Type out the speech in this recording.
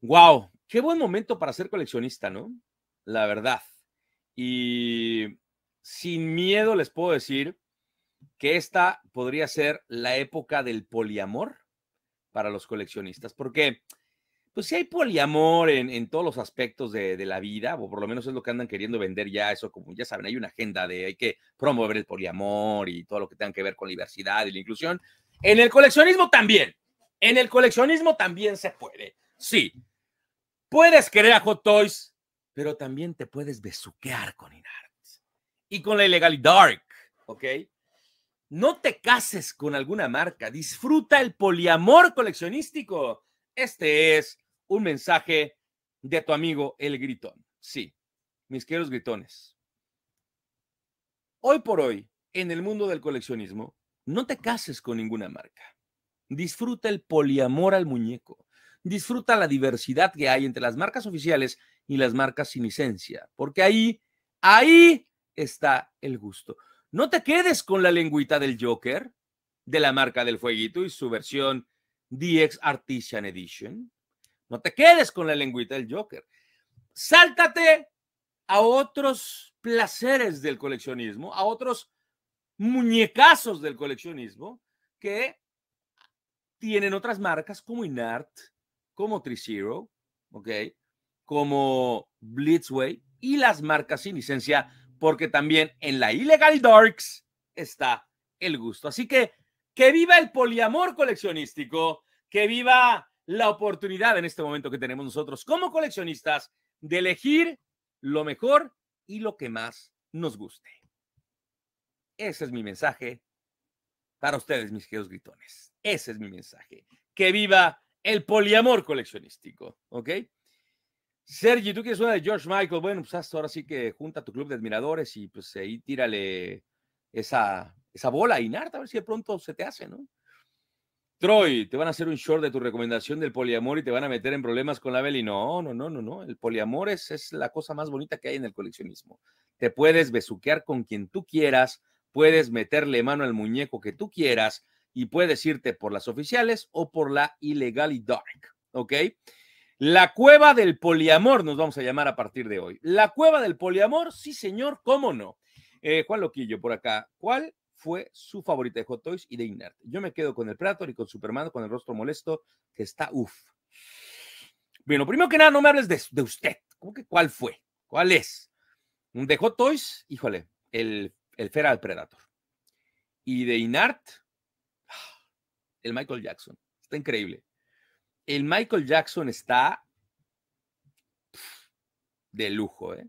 Wow, qué buen momento para ser coleccionista, ¿no? La verdad. Y sin miedo les puedo decir que esta podría ser la época del poliamor para los coleccionistas, porque pues si hay poliamor en, en, todos los aspectos de, de, la vida, o por lo menos es lo que andan queriendo vender ya, eso como ya saben, hay una agenda de hay que promover el poliamor y todo lo que tenga que ver con la diversidad y la inclusión. En el coleccionismo también, en el coleccionismo también se puede. Sí, puedes querer a Hot Toys, pero también te puedes besuquear con Inart y con la Illegal dark, ¿ok? No te cases con alguna marca, disfruta el poliamor coleccionístico. Este es un mensaje de tu amigo el gritón. Sí, mis queridos gritones. Hoy por hoy, en el mundo del coleccionismo, no te cases con ninguna marca. Disfruta el poliamor al muñeco disfruta la diversidad que hay entre las marcas oficiales y las marcas sin licencia, porque ahí, ahí está el gusto. No te quedes con la lengüita del Joker, de la marca del fueguito y su versión DX Artisan Edition. No te quedes con la lengüita del Joker. Sáltate a otros placeres del coleccionismo, a otros muñecazos del coleccionismo que tienen otras marcas como Inart, como Tricero, ¿ok? Como Blitzway y las marcas sin licencia, porque también en la Illegal Darks está el gusto. Así que que viva el poliamor coleccionístico, que viva la oportunidad en este momento que tenemos nosotros como coleccionistas de elegir lo mejor y lo que más nos guste. Ese es mi mensaje para ustedes, mis queridos gritones. Ese es mi mensaje. Que viva el poliamor coleccionístico, ¿ok? Sergi, tú quieres una de George Michael. Bueno, pues hasta ahora sí que junta tu club de admiradores y pues ahí tírale esa, esa bola inarta, a ver si de pronto se te hace, ¿no? Troy, te van a hacer un short de tu recomendación del poliamor y te van a meter en problemas con la y No, no, no, no, no. El poliamor es, es la cosa más bonita que hay en el coleccionismo. Te puedes besuquear con quien tú quieras, puedes meterle mano al muñeco que tú quieras, y puedes irte por las oficiales o por la dark, ¿Ok? La cueva del poliamor nos vamos a llamar a partir de hoy. La cueva del poliamor, sí señor, cómo no. Eh, Juan Loquillo, por acá. ¿Cuál fue su favorita de Hot Toys y de Inart? Yo me quedo con el Predator y con Superman con el rostro molesto, que está uff. Bueno, primero que nada, no me hables de, usted. cuál fue? ¿Cuál es? De Hot Toys, híjole, el, el Feral Predator. Y de Inart, el Michael Jackson. Está increíble. El Michael Jackson está de lujo, ¿eh?